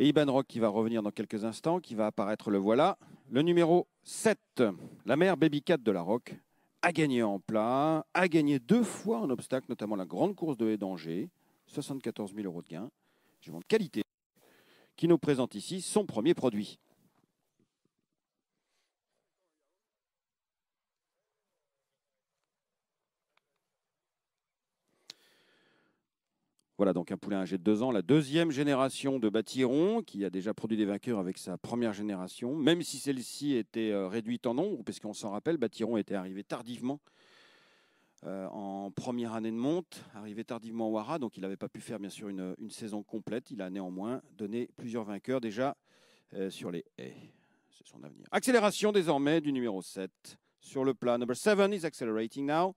Et Iban Rock qui va revenir dans quelques instants, qui va apparaître, le voilà. Le numéro 7, la mère Baby Cat de la Rock, a gagné en plat, a gagné deux fois en obstacle, notamment la grande course de d'Angers. 74 000 euros de gain. vends de qualité, qui nous présente ici son premier produit. Voilà donc un poulet âgé de deux ans, la deuxième génération de Batiron, qui a déjà produit des vainqueurs avec sa première génération, même si celle-ci était euh, réduite en nombre, parce qu'on s'en rappelle, Batiron était arrivé tardivement euh, en première année de monte, arrivé tardivement au hara, donc il n'avait pas pu faire bien sûr une, saison complète. Il a néanmoins donné plusieurs vainqueurs déjà euh, sur les haies. Eh, c'est son avenir. Accélération désormais du numéro 7 sur le plat. Number 7 is accelerating now.